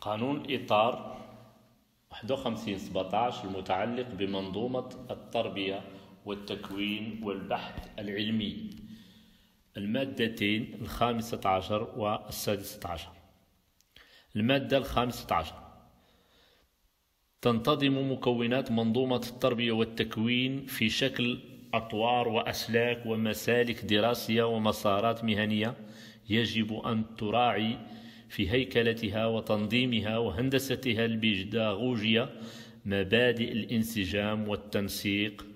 قانون إطار 51 17 المتعلق بمنظومة التربية والتكوين والبحث العلمي المادتين الخامسة عشر والسادسة عشر المادة الخامسة عشر تنتظم مكونات منظومة التربية والتكوين في شكل أطوار وأسلاك ومسالك دراسية ومسارات مهنية يجب أن تراعي في هيكلتها وتنظيمها وهندستها البيداغوجية مبادئ الانسجام والتنسيق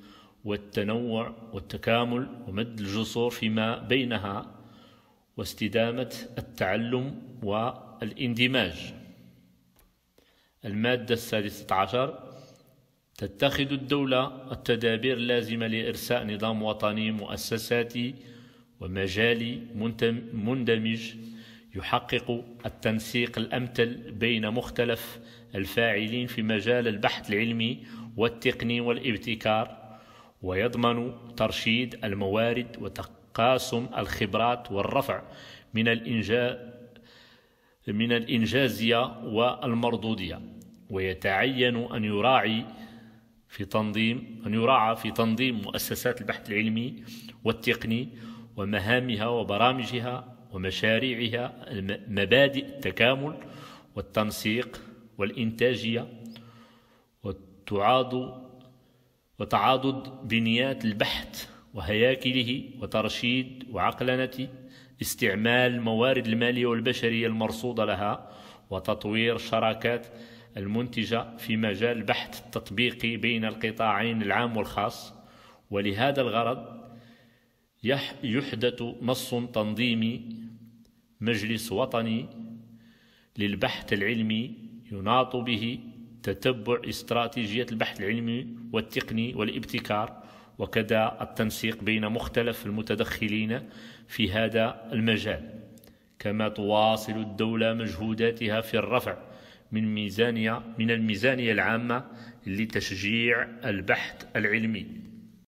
والتنوع والتكامل ومد الجسور فيما بينها واستدامة التعلم والاندماج المادة السادسة عشر تتخذ الدولة التدابير اللازمة لإرساء نظام وطني مؤسساتي ومجالي مندمج يحقق التنسيق الأمثل بين مختلف الفاعلين في مجال البحث العلمي والتقني والابتكار ويضمن ترشيد الموارد وتقاسم الخبرات والرفع من الإنجاز من الإنجازية والمردودية ويتعين أن يراعي في تنظيم أن يراعى في تنظيم مؤسسات البحث العلمي والتقني ومهامها وبرامجها ومشاريعها مبادئ التكامل والتنسيق والإنتاجية وتعاض وتعاضد بنيات البحث وهياكله وترشيد وعقلنة استعمال الموارد المالية والبشرية المرصودة لها وتطوير شراكات المنتجة في مجال البحث التطبيقي بين القطاعين العام والخاص ولهذا الغرض يحدث نص تنظيمي مجلس وطني للبحث العلمي يناط به تتبع استراتيجية البحث العلمي والتقني والابتكار وكذا التنسيق بين مختلف المتدخلين في هذا المجال كما تواصل الدولة مجهوداتها في الرفع من ميزانية من الميزانية العامة لتشجيع البحث العلمي